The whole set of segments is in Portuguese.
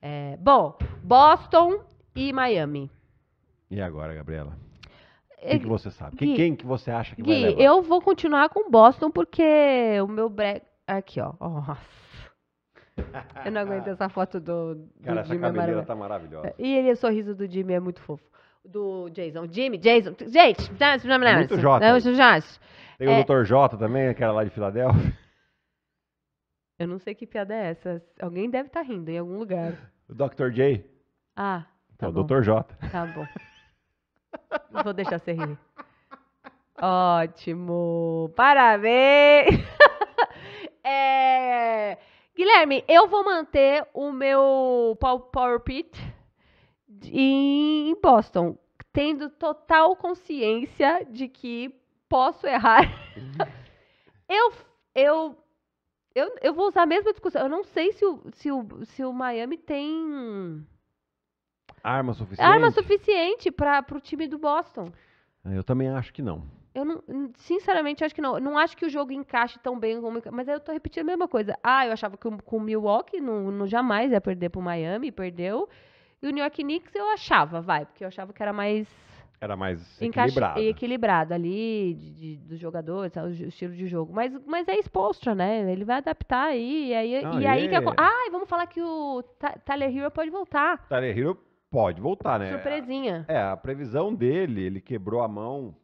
É, bom, Boston e Miami. E agora, Gabriela? É, o que, você sabe? Gui, quem que você acha que Gui, vai levar? Eu vou continuar com Boston porque o meu Aqui, ó. Nossa. Eu não aguento essa foto do, do Cara, Jimmy. Cara, essa cabeleira é tá maravilhosa. E ele, o sorriso do Jimmy é muito fofo. Do Jason. Jimmy, Jason. Gente, tá, é muito Jota. Tem o é, Dr. J também, aquela lá de Filadélfia. Eu não sei que piada é essa. Alguém deve estar tá rindo em algum lugar. O Dr. J? Ah. Tá é o bom. Dr. J. Tá bom. Não vou deixar você rir. Ótimo. Parabéns. é... Guilherme, eu vou manter o meu Power Pit em Boston, tendo total consciência de que posso errar. eu, eu eu, eu vou usar a mesma discussão. Eu não sei se o, se o, se o Miami tem. Arma suficiente? Arma suficiente para o time do Boston. Ah, eu também acho que não. Eu não, sinceramente, acho que não. Não acho que o jogo encaixe tão bem. Mas eu tô repetindo a mesma coisa. Ah, eu achava que com o Milwaukee não, não jamais ia perder para o Miami, perdeu. E o New York Knicks eu achava, vai, porque eu achava que era mais era mais equilibrado. equilibrado ali, de, de, dos jogadores, o, estilo de jogo. Mas, mas é exposto, né? Ele vai adaptar aí. E aí, ah, e aí é. que a, Ah, vamos falar que o Tyler Hero pode voltar. Tyler Hero pode voltar, né? Surpresinha. É, a previsão dele, ele quebrou a mão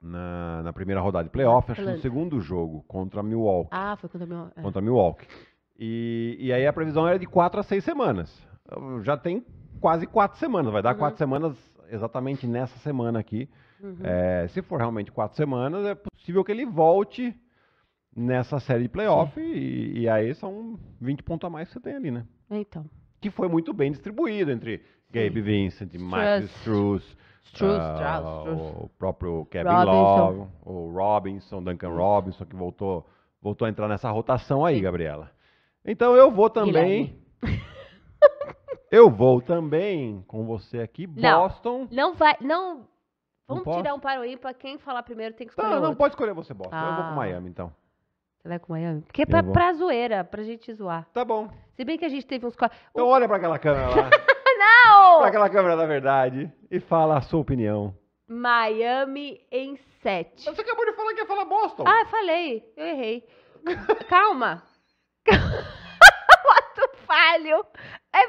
na, na primeira rodada de playoff, acho que no segundo jogo, contra Milwaukee. Ah, foi contra Milwaukee. É. Contra Milwaukee. E, e aí a previsão era de quatro a seis semanas. Já tem quase quatro semanas, vai dar uhum. quatro semanas exatamente nessa semana aqui. Uhum. É, se for realmente quatro semanas, é possível que ele volte nessa série de playoff e, e, aí são 20 pontos a mais que você tem ali, né? Então. Que foi muito bem distribuído entre Gabe Vincent, mike Struz, uh, o próprio Kevin Robinson. Love, o Robinson, Duncan Robinson, que voltou, voltou a entrar nessa rotação aí, Gabriela. Então eu vou também. Eu vou também com você aqui, Boston. Não vai, não. Vamos tirar um para o ímpar. Quem falar primeiro tem que escolher. Não, não outro. pode escolher você, Boston. Eu vou com ah. Miami, então. Você vai com Miami? Porque é pra, pra zoeira, pra gente zoar. Tá bom. Se bem que a gente teve uns. Então olha pra aquela câmera lá, pra aquela câmera da verdade e fala a sua opinião. Miami em 7. Você acabou de falar que ia falar Boston. Ah, falei. Eu errei. Calma. Voto falho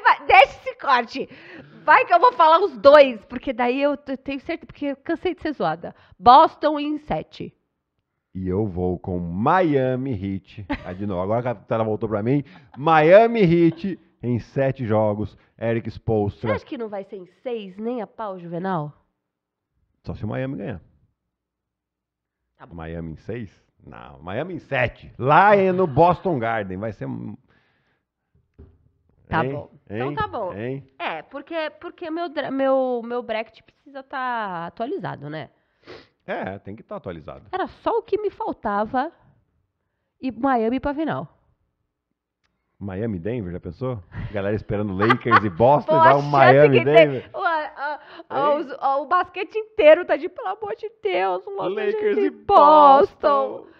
vai, vai, deixa esse corte. Vai que eu vou falar os dois, porque daí eu tenho certeza, porque eu cansei de ser zoada. Boston em 7. E eu vou com Miami Heat. Ah, de novo, agora a tela voltou para mim. Miami Heat em 7 jogos. Eric Spolstra. Você acha que não vai ser em 6 nem a pau, Juvenal? Só se o Miami ganhar. Tá Miami em 6? Não, Miami em 7. Lá no Boston Garden. Vai ser Tá hein? bom. Então hein? Então tá bom. Hein? É, porque, porque meu, meu, meu bracket precisa estar tá atualizado, né? É, tem que estar tá atualizado. Era só o que me faltava e Miami pra final. Miami Denver, já pensou? Galera esperando Lakers e Boston, vai o Miami Denver. Tem... O, a, a, os, o, basquete inteiro tá de pelo amor de Deus, um Lakers, Lakers e Boston. Boston.